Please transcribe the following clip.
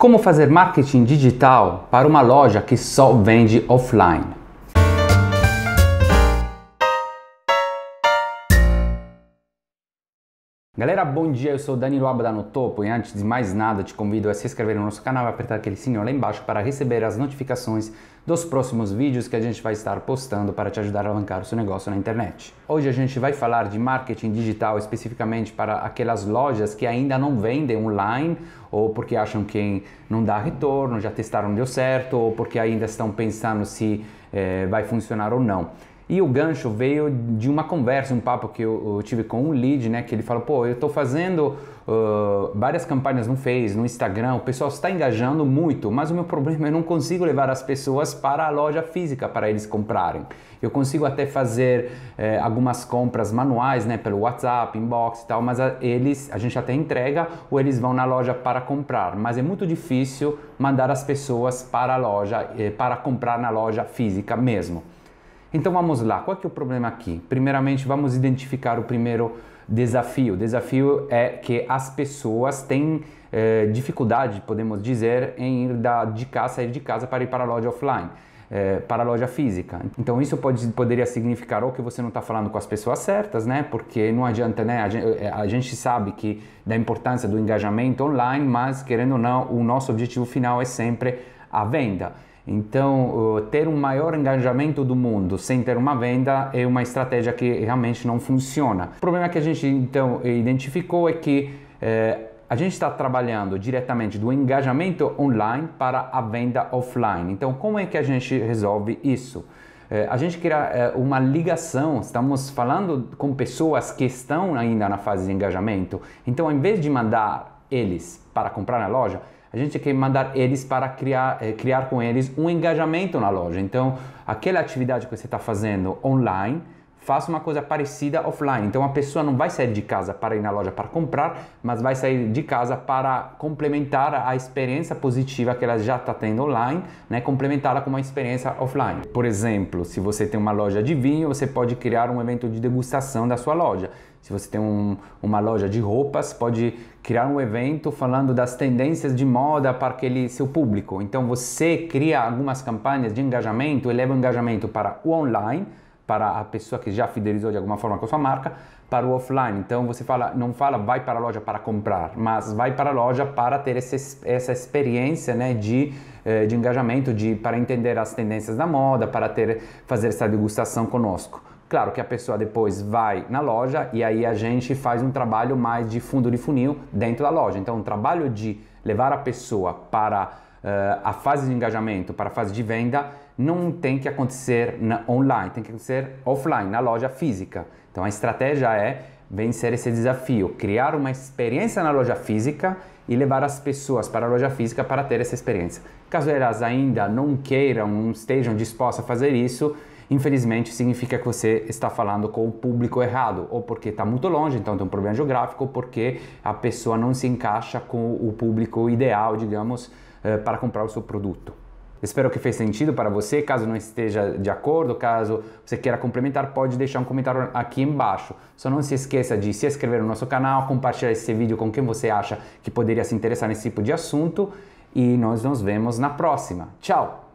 Como fazer marketing digital para uma loja que só vende offline? Galera, bom dia, eu sou Danilo Abadá no Topo e antes de mais nada te convido a se inscrever no nosso canal e apertar aquele sininho lá embaixo para receber as notificações dos próximos vídeos que a gente vai estar postando para te ajudar a alavancar o seu negócio na internet. Hoje a gente vai falar de marketing digital especificamente para aquelas lojas que ainda não vendem online ou porque acham que não dá retorno, já testaram deu certo ou porque ainda estão pensando se eh, vai funcionar ou não. E o gancho veio de uma conversa, um papo que eu, eu tive com um lead, né? Que ele falou: pô, eu estou fazendo uh, várias campanhas no Face, no Instagram, o pessoal está engajando muito, mas o meu problema é eu não consigo levar as pessoas para a loja física para eles comprarem. Eu consigo até fazer eh, algumas compras manuais, né? Pelo WhatsApp, inbox e tal, mas a, eles, a gente até entrega ou eles vão na loja para comprar, mas é muito difícil mandar as pessoas para a loja, eh, para comprar na loja física mesmo. Então vamos lá, qual é, é o problema aqui? Primeiramente, vamos identificar o primeiro desafio. O desafio é que as pessoas têm eh, dificuldade, podemos dizer, em ir da, de casa, sair de casa para ir para a loja offline. Eh, para a loja física. Então isso pode, poderia significar ou que você não está falando com as pessoas certas, né? Porque não adianta, né? A gente, eh, a gente sabe que da importância do engajamento online, mas querendo ou não, o nosso objetivo final é sempre a venda. Então, ter um maior engajamento do mundo sem ter uma venda é uma estratégia que realmente não funciona. O problema que a gente então identificou é que é, a gente está trabalhando diretamente do engajamento online para a venda offline. Então, como é que a gente resolve isso? É, a gente cria é, uma ligação, estamos falando com pessoas que estão ainda na fase de engajamento. Então, em vez de mandar eles para comprar na loja, a gente quer mandar eles para criar, eh, criar com eles um engajamento na loja. Então, aquela atividade que você está fazendo online, faça uma coisa parecida offline. Então a pessoa não vai sair de casa para ir na loja para comprar, mas vai sair de casa para complementar a experiência positiva que ela já está tendo online, né? complementá-la com uma experiência offline. Por exemplo, se você tem uma loja de vinho, você pode criar um evento de degustação da sua loja. Se você tem um, uma loja de roupas, pode criar um evento falando das tendências de moda para aquele seu público. Então você cria algumas campanhas de engajamento, eleva o engajamento para o online para a pessoa que já fidelizou de alguma forma com a sua marca, para o offline. Então você fala, não fala vai para a loja para comprar, mas vai para a loja para ter esse, essa experiência né, de, eh, de engajamento, de, para entender as tendências da moda, para ter, fazer essa degustação conosco. Claro que a pessoa depois vai na loja e aí a gente faz um trabalho mais de fundo de funil dentro da loja. Então, um trabalho de levar a pessoa para eh, a fase de engajamento para a fase de venda não tem que acontecer na, online, tem que acontecer offline, na loja física. Então a estratégia é vencer esse desafio, criar uma experiência na loja física e levar as pessoas para a loja física para ter essa experiência. Caso elas ainda não queiram, não estejam dispostas a fazer isso, infelizmente significa que você está falando com o público errado, ou porque está muito longe, então tem um problema geográfico, ou porque a pessoa não se encaixa com o público ideal, digamos, eh, para comprar o seu produto. Espero que fez sentido para você. Caso não esteja de acordo, caso você queira complementar, pode deixar um comentário aqui embaixo. Só não se esqueça de se inscrever no nosso canal, compartilhar esse vídeo com quem você acha que poderia se interessar nesse tipo de assunto e nós nos vemos na próxima. Tchau!